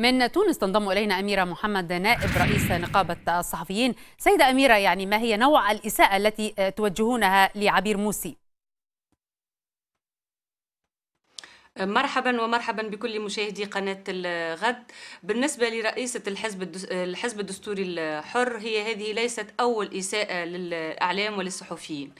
من تونس تنضم الينا اميره محمد نائب رئيس نقابه الصحفيين سيده اميره يعني ما هي نوع الاساءه التي توجهونها لعبير موسي مرحبا ومرحبا بكل مشاهدي قناة الغد بالنسبة لرئيسة الحزب الحزب الدستوري الحر هي هذه ليست أول إساءة للأعلام وللصحفيين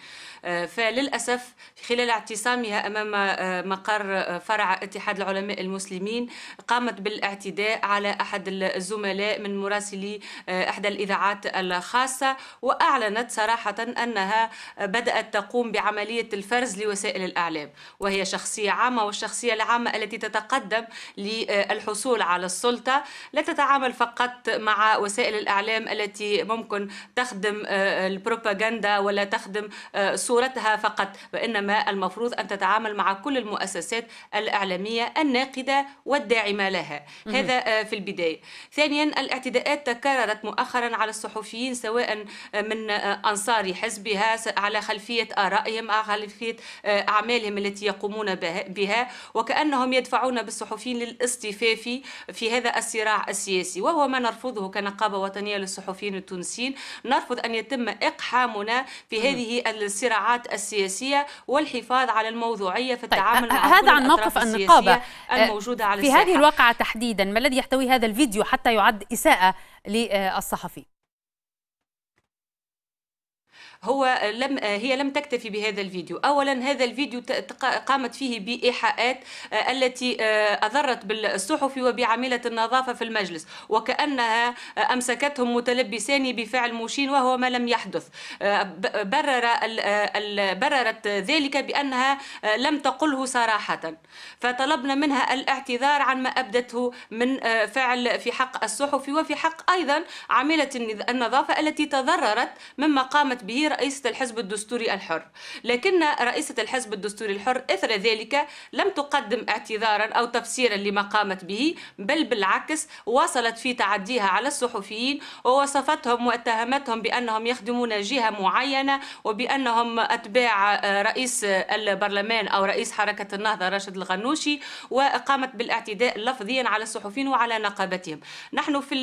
آه، فللأسف خلال اعتصامها أمام آه، مقر آه، فرع اتحاد العلماء المسلمين قامت بالاعتداء على أحد الزملاء من مراسلي إحدى الإذاعات الخاصة وأعلنت صراحة أنها بدأت تقوم بعملية الفرز لوسائل الأعلام وهي شخصية عامة والشخصية السياسية العامة التي تتقدم للحصول على السلطة لا تتعامل فقط مع وسائل الإعلام التي ممكن تخدم البروباغندا ولا تخدم صورتها فقط وإنما المفروض أن تتعامل مع كل المؤسسات الإعلامية الناقدة والداعمة لها هذا في البداية ثانيا الاعتداءات تكررت مؤخرا على الصحفيين سواء من أنصار حزبها على خلفية آرائهم على خلفية أعمالهم التي يقومون بها وكأنهم يدفعون بالصحفيين للاصطفاف في هذا الصراع السياسي وهو ما نرفضه كنقابة وطنية للصحفيين التونسيين نرفض أن يتم إقحامنا في هذه الصراعات السياسية والحفاظ على الموضوعية في طيب، التعامل طيب. مع هذا عن موقف النقابة آه، الموجودة على في الساحة. هذه الواقعة تحديدا ما الذي يحتوي هذا الفيديو حتى يعد إساءة للصحفي هو لم هي لم تكتفي بهذا الفيديو اولا هذا الفيديو قامت فيه بايحاءات آه، التي آه، اضرت بالصحف وبعامله النظافه في المجلس وكانها آه، امسكتهم متلبسان بفعل مشين وهو ما لم يحدث برر بررت ذلك بانها لم تقله صراحه فطلبنا منها الاعتذار عن ما ابدته من فعل في حق الصحف وفي حق ايضا عامله النظافه التي تضررت مما قامت به رئيسة الحزب الدستوري الحر لكن رئيسة الحزب الدستوري الحر إثر ذلك لم تقدم اعتذارا أو تفسيرا لما قامت به بل بالعكس واصلت في تعديها على الصحفيين ووصفتهم واتهمتهم بأنهم يخدمون جهة معينة وبأنهم أتباع رئيس البرلمان أو رئيس حركة النهضة راشد الغنوشي وقامت بالاعتداء لفظيا على الصحفيين وعلى نقابتهم نحن في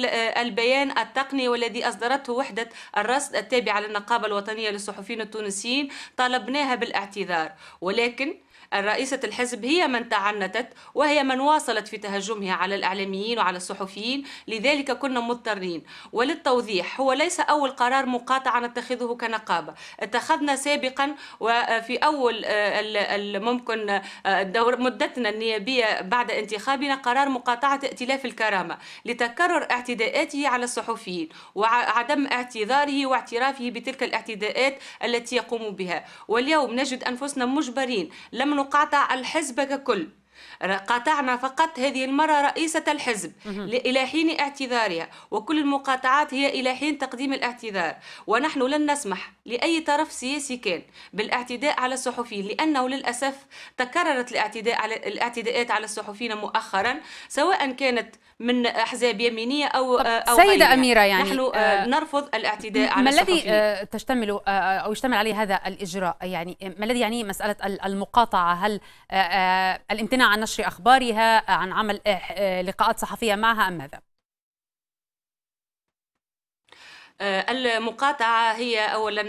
البيان التقني والذي أصدرته وحدة الرصد التابعة للنقابة الوطنية الوطنية للصحفيين التونسيين طالبناها بالاعتذار ولكن الرئيسة الحزب هي من تعنتت وهي من واصلت في تهجمها على الإعلاميين وعلى الصحفيين لذلك كنا مضطرين وللتوضيح هو ليس أول قرار مقاطعة نتخذه كنقابة اتخذنا سابقا وفي أول آه، ممكن آه، مدتنا النيابية بعد انتخابنا قرار مقاطعة ائتلاف الكرامة لتكرر اعتداءاته على الصحفيين وعدم اعتذاره واعترافه بتلك الاعتداءات التي يقوم بها واليوم نجد أنفسنا مجبرين لم مقاطع الحزب ككل قاطعنا فقط هذه المرة رئيسة الحزب إلى حين اعتذارها وكل المقاطعات هي إلى حين تقديم الاعتذار ونحن لن نسمح لأي طرف سياسي كان بالاعتداء على الصحفيين لأنه للأسف تكررت الاعتداء على الاعتداءات على الصحفيين مؤخرا سواء كانت من أحزاب يمينية أو أو سيدة غيرها. أميرة يعني نحن آه, آه، نرفض الاعتداء على الصحفيين ما الذي آه تشتمل آه،, آه أو يشتمل عليه هذا الإجراء يعني ما الذي يعنيه مسألة المقاطعة هل آه، الامتناع عن نشر أخبارها عن عمل آه، آه، لقاءات صحفية معها أم ماذا؟ آه، المقاطعة هي أولا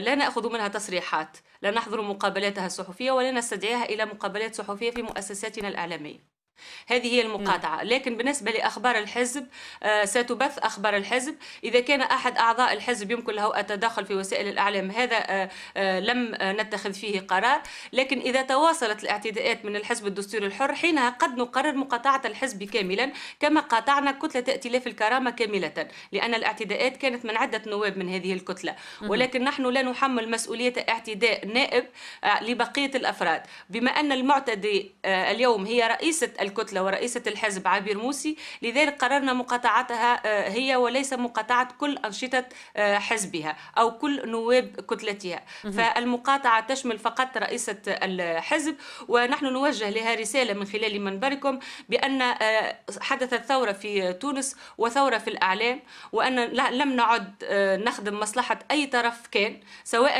لا نأخذ منها تصريحات لا نحضر مقابلاتها الصحفية ولا نستدعيها إلى مقابلات صحفية في مؤسساتنا الإعلامية هذه هي نعم. المقاطعة لكن بالنسبة لأخبار الحزب آه، ستبث أخبار الحزب إذا كان أحد أعضاء الحزب يمكن له التدخل في وسائل الإعلام هذا آه، آه، لم نتخذ فيه قرار لكن إذا تواصلت الاعتداءات من الحزب الدستوري الحر حينها قد نقرر مقاطعة الحزب كاملا كما قاطعنا كتلة ائتلاف الكرامة كاملة لأن الاعتداءات كانت من عدة نواب من هذه الكتلة ولكن نحن لا نحمل مسؤولية اعتداء نائب لبقية الأفراد بما أن المعتدي اليوم هي رئيسة الكتلة ورئيسة الحزب عبير موسي لذلك قررنا مقاطعتها آه، هي وليس مقاطعة كل أنشطة آه، حزبها أو كل نواب كتلتها فالمقاطعة تشمل فقط رئيسة الحزب ونحن نوجه لها رسالة من خلال منبركم بأن آه، حدثت ثورة في تونس وثورة في الأعلام وأن لم نعد نخدم مصلحة أي طرف كان سواء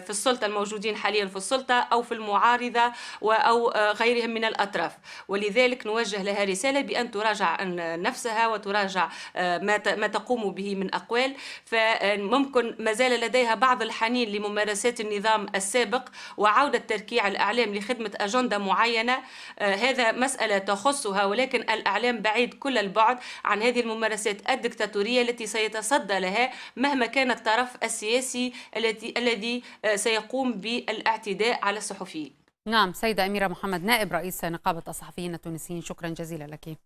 في السلطة الموجودين حاليا في السلطة أو في المعارضة أو غيرهم من الأطراف ولذلك نوجه لها رسالة بأن تراجع نفسها وتراجع آه، ما تقوم به من أقوال فممكن ما زال لديها بعض الحنين لممارسات النظام السابق وعودة تركيع الأعلام لخدمة أجندة معينة آه، هذا مسألة تخصها ولكن الأعلام بعيد كل البعد عن هذه الممارسات الدكتاتورية التي سيتصدى لها مهما كان الطرف السياسي الذي آه، سيقوم بالاعتداء على الصحفيين نعم سيدة أميرة محمد نائب رئيس نقابة الصحفيين التونسيين شكرا جزيلا لك